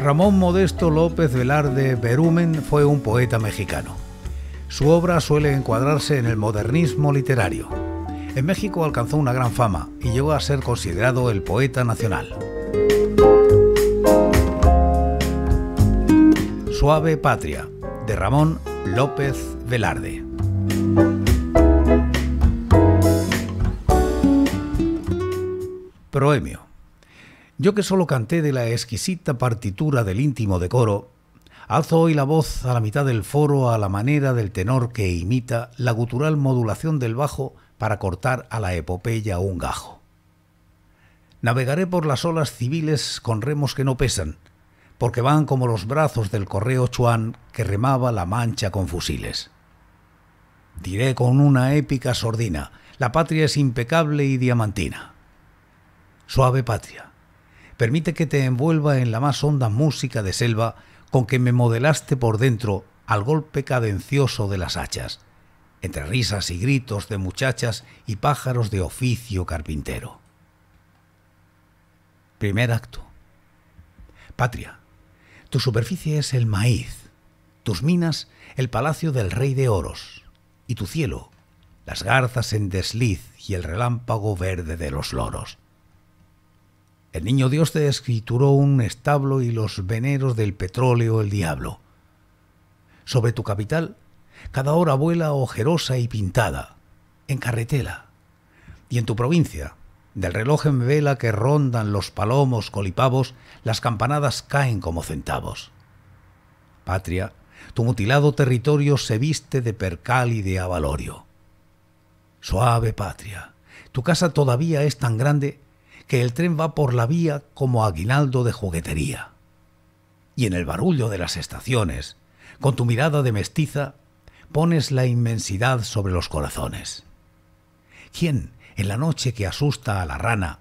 Ramón Modesto López Velarde Berumen fue un poeta mexicano. Su obra suele encuadrarse en el modernismo literario. En México alcanzó una gran fama y llegó a ser considerado el poeta nacional. Suave Patria, de Ramón López Velarde. Proemio. Yo que solo canté de la exquisita partitura del íntimo decoro, alzo hoy la voz a la mitad del foro a la manera del tenor que imita la gutural modulación del bajo para cortar a la epopeya un gajo. Navegaré por las olas civiles con remos que no pesan, porque van como los brazos del correo Chuan que remaba la mancha con fusiles. Diré con una épica sordina, la patria es impecable y diamantina. Suave patria, permite que te envuelva en la más honda música de selva con que me modelaste por dentro al golpe cadencioso de las hachas, entre risas y gritos de muchachas y pájaros de oficio carpintero. Primer acto. Patria tu superficie es el maíz, tus minas el palacio del rey de oros, y tu cielo las garzas en desliz y el relámpago verde de los loros. El niño Dios te escrituró un establo y los veneros del petróleo el diablo. Sobre tu capital, cada hora vuela ojerosa y pintada, en carretela. Y en tu provincia, del reloj en vela que rondan los palomos colipavos, las campanadas caen como centavos. Patria, tu mutilado territorio se viste de percal y de avalorio. Suave patria, tu casa todavía es tan grande que el tren va por la vía como aguinaldo de juguetería. Y en el barullo de las estaciones, con tu mirada de mestiza, pones la inmensidad sobre los corazones. ¿Quién en la noche que asusta a la rana,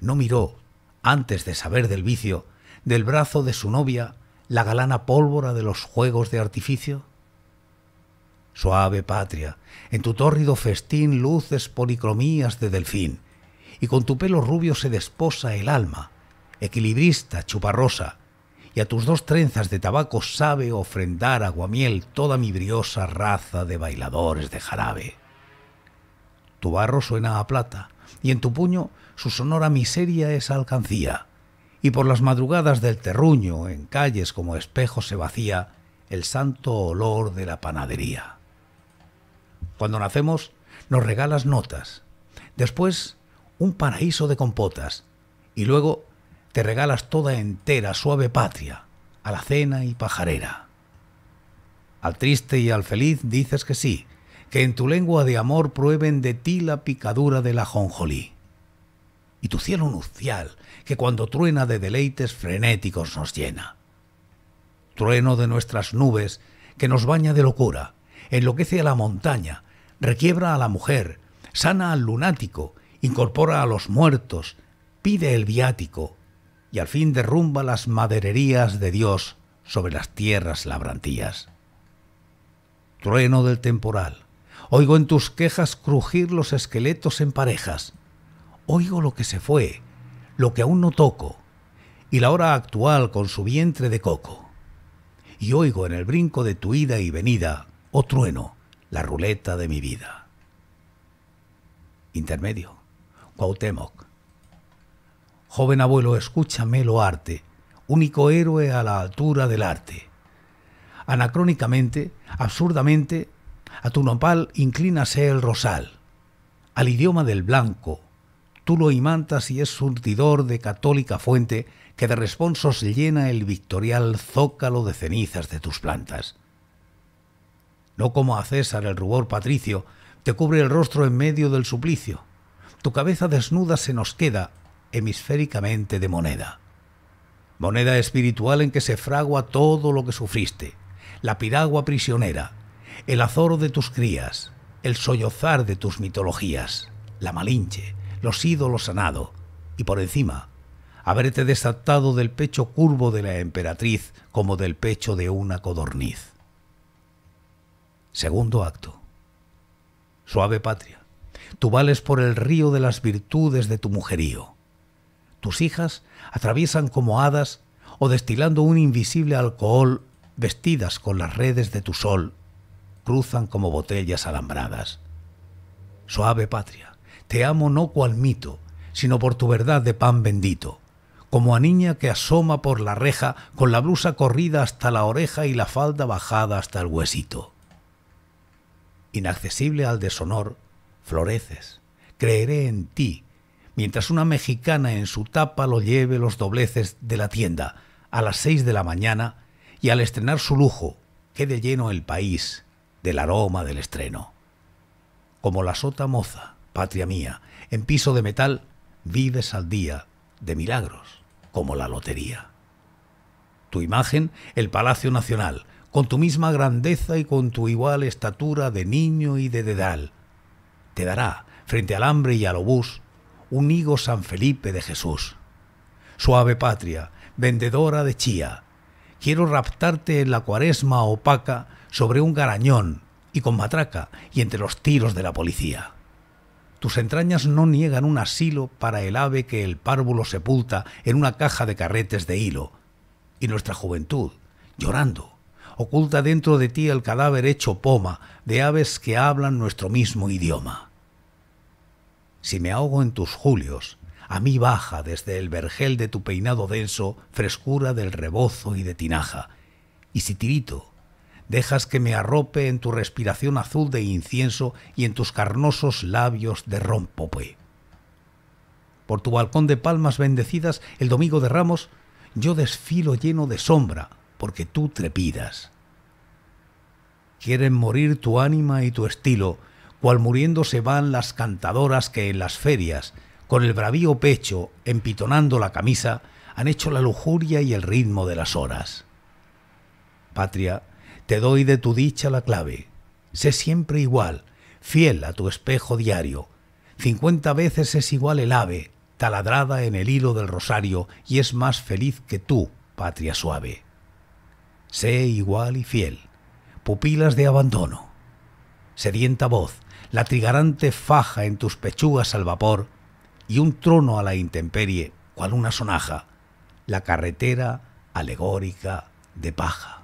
no miró, antes de saber del vicio, del brazo de su novia la galana pólvora de los juegos de artificio? Suave patria, en tu tórrido festín luces policromías de delfín, y con tu pelo rubio se desposa el alma, equilibrista, chuparrosa, y a tus dos trenzas de tabaco sabe ofrendar aguamiel toda mi briosa raza de bailadores de jarabe tu barro suena a plata, y en tu puño su sonora miseria es alcancía. Y por las madrugadas del terruño, en calles como espejos se vacía el santo olor de la panadería. Cuando nacemos, nos regalas notas, después un paraíso de compotas, y luego te regalas toda entera, suave patria, a la cena y pajarera. Al triste y al feliz dices que sí, que en tu lengua de amor prueben de ti la picadura de la jonjolí. Y tu cielo nucial que cuando truena de deleites frenéticos nos llena. Trueno de nuestras nubes, que nos baña de locura, enloquece a la montaña, requiebra a la mujer, sana al lunático, incorpora a los muertos, pide el viático, y al fin derrumba las madererías de Dios sobre las tierras labrantías. Trueno del temporal, Oigo en tus quejas crujir los esqueletos en parejas. Oigo lo que se fue, lo que aún no toco, y la hora actual con su vientre de coco. Y oigo en el brinco de tu ida y venida, oh trueno, la ruleta de mi vida. Intermedio. Cuauhtémoc. Joven abuelo, escúchame lo arte, único héroe a la altura del arte. Anacrónicamente, absurdamente, a tu nopal inclínase el rosal. Al idioma del blanco, tú lo imantas y es surtidor de católica fuente que de responsos llena el victorial zócalo de cenizas de tus plantas. No como a César el rubor patricio, te cubre el rostro en medio del suplicio. Tu cabeza desnuda se nos queda hemisféricamente de moneda. Moneda espiritual en que se fragua todo lo que sufriste, la piragua prisionera, el azoro de tus crías, el sollozar de tus mitologías, la malinche, los ídolos sanado, y por encima, haberte desatado del pecho curvo de la emperatriz como del pecho de una codorniz. Segundo acto. Suave patria, tú vales por el río de las virtudes de tu mujerío. Tus hijas atraviesan como hadas o destilando un invisible alcohol, vestidas con las redes de tu sol cruzan como botellas alambradas. Suave patria, te amo no cual mito, sino por tu verdad de pan bendito, como a niña que asoma por la reja con la blusa corrida hasta la oreja y la falda bajada hasta el huesito. Inaccesible al deshonor, floreces, creeré en ti, mientras una mexicana en su tapa lo lleve los dobleces de la tienda a las seis de la mañana y al estrenar su lujo quede lleno el país del aroma del estreno. Como la sota moza, patria mía, en piso de metal, vives al día de milagros, como la lotería. Tu imagen, el Palacio Nacional, con tu misma grandeza y con tu igual estatura de niño y de dedal, te dará, frente al hambre y al obús, un higo San Felipe de Jesús. Suave patria, vendedora de chía, quiero raptarte en la cuaresma opaca sobre un garañón y con matraca y entre los tiros de la policía. Tus entrañas no niegan un asilo para el ave que el párvulo sepulta en una caja de carretes de hilo. Y nuestra juventud, llorando, oculta dentro de ti el cadáver hecho poma de aves que hablan nuestro mismo idioma. Si me ahogo en tus julios, a mí baja desde el vergel de tu peinado denso frescura del rebozo y de tinaja, y si tirito, dejas que me arrope en tu respiración azul de incienso y en tus carnosos labios de rompope. Pues. Por tu balcón de palmas bendecidas, el domingo de ramos, yo desfilo lleno de sombra, porque tú trepidas. Quieren morir tu ánima y tu estilo, cual muriendo se van las cantadoras que en las ferias, con el bravío pecho, empitonando la camisa, han hecho la lujuria y el ritmo de las horas. Patria, te doy de tu dicha la clave. Sé siempre igual, fiel a tu espejo diario. Cincuenta veces es igual el ave, taladrada en el hilo del rosario, y es más feliz que tú, patria suave. Sé igual y fiel, pupilas de abandono. Sedienta voz, la trigarante faja en tus pechugas al vapor, y un trono a la intemperie, cual una sonaja, la carretera alegórica de paja.